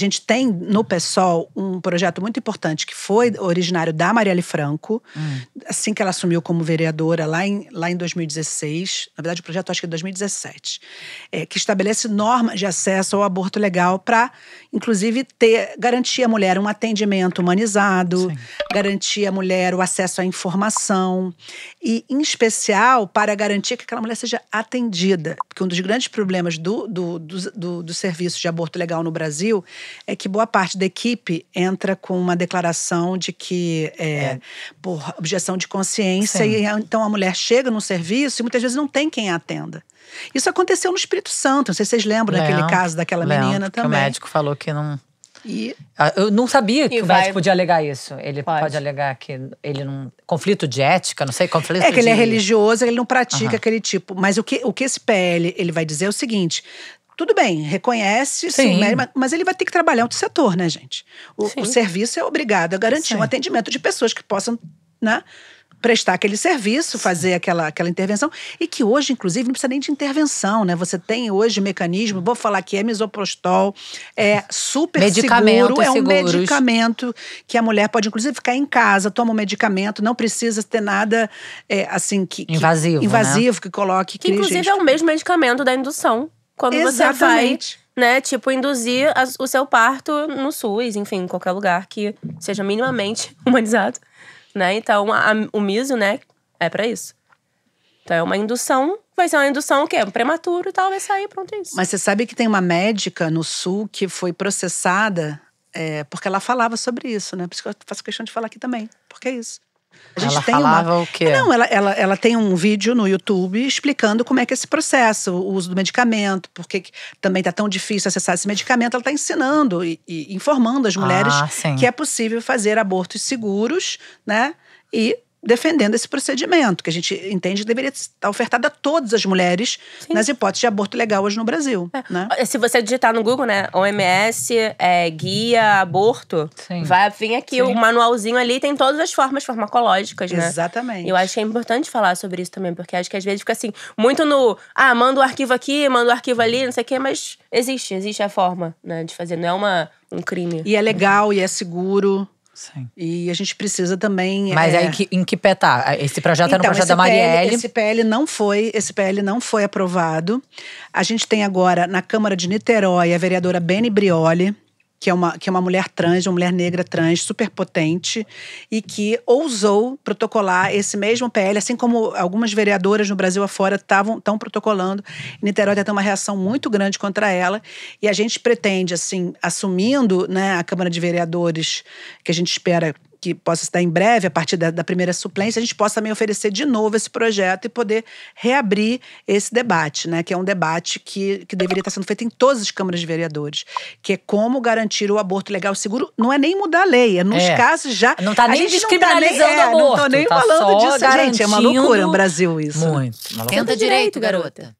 A gente tem no PSOL um projeto muito importante que foi originário da Marielle Franco, hum. assim que ela assumiu como vereadora lá em, lá em 2016. Na verdade, o projeto acho que é 2017, é, que estabelece normas de acesso ao aborto legal para, inclusive, ter garantir à mulher um atendimento humanizado, Sim. garantir à mulher o acesso à informação e, em especial, para garantir que aquela mulher seja atendida, porque um dos grandes problemas do, do, do, do, do serviço de aborto legal no Brasil é que boa parte da equipe entra com uma declaração de que é, é. por objeção de consciência, Sim. e então a mulher chega num serviço e muitas vezes não tem quem a atenda. Isso aconteceu no Espírito Santo, não sei se vocês lembram Leão, daquele caso daquela Leão, menina também. o médico falou que não, e, ah, eu não sabia que o vai... médico podia alegar isso. Ele pode. pode. alegar que ele não. Conflito de ética, não sei, conflito. É que ele é religioso, ele não pratica uhum. aquele tipo. Mas o que, o que esse PL ele vai dizer é o seguinte: tudo bem, reconhece, sim, mas, mas ele vai ter que trabalhar outro setor, né, gente? O, o serviço é obrigado a garantir sim. um atendimento de pessoas que possam, né? prestar aquele serviço, fazer aquela, aquela intervenção. E que hoje, inclusive, não precisa nem de intervenção, né? Você tem hoje mecanismo, vou falar que é misoprostol, é super medicamento seguro, é um seguros. medicamento que a mulher pode, inclusive, ficar em casa, toma o um medicamento, não precisa ter nada é, assim que. Invasivo. Que, invasivo, né? que coloque. Que, inclusive, é o mesmo medicamento da indução quando Exatamente. você vai né? Tipo, induzir o seu parto no SUS, enfim, em qualquer lugar que seja minimamente humanizado, né? Então, a, a, o MISO, né, é para isso. Então, é uma indução, vai ser uma indução que é um prematuro e tal, vai sair, pronto, é isso. Mas você sabe que tem uma médica no Sul que foi processada é, porque ela falava sobre isso, né? Por isso que eu faço questão de falar aqui também, porque é isso. A gente ela tem falava uma... o quê? É, não, ela, ela, ela tem um vídeo no YouTube explicando como é que é esse processo, o uso do medicamento, porque também está tão difícil acessar esse medicamento. Ela está ensinando e, e, informando as mulheres ah, que é possível fazer abortos seguros, né? E defendendo esse procedimento, que a gente entende que deveria estar ofertado a todas as mulheres Sim. nas hipóteses de aborto legal hoje no Brasil. É. Né? Se você digitar no Google, né, OMS, é, guia, aborto, Sim. vai vir aqui Sim. o manualzinho ali, tem todas as formas farmacológicas, né? Exatamente. Eu acho que é importante falar sobre isso também, porque acho que às vezes fica assim, muito no, ah, manda o um arquivo aqui, manda o um arquivo ali, não sei o quê, mas existe, existe a forma, né, de fazer, não é uma, um crime. E é legal, e é seguro. Sim. E a gente precisa também. Mas é... aí que, em que pé tá? Ah, esse projeto então, era um então, projeto da Marielle. PL, esse PL não foi, esse PL não foi aprovado. A gente tem agora na Câmara de Niterói a vereadora Beni Brioli, que é uma, que é uma mulher trans, uma mulher negra trans, super potente, e que ousou protocolar esse mesmo PL, assim como algumas vereadoras no Brasil afora estavam tão protocolando. Niterói tá tem uma reação muito grande contra ela, e a gente pretende, assim, assumindo né, a Câmara de Vereadores, que a gente espera que possa estar em breve, a partir da, da primeira suplência, a gente possa também oferecer de novo esse projeto e poder reabrir esse debate, né? Que é um debate que, que deveria estar sendo feito em todas as câmaras de vereadores, que é como garantir o aborto legal seguro. Não é nem mudar a lei, é nos é. casos já. Não está tá nem descriminalizando tá nem, é, aborto. Não estou nem tá falando disso. Gente, é uma loucura no Brasil isso. Muito. Tenta direito, garota.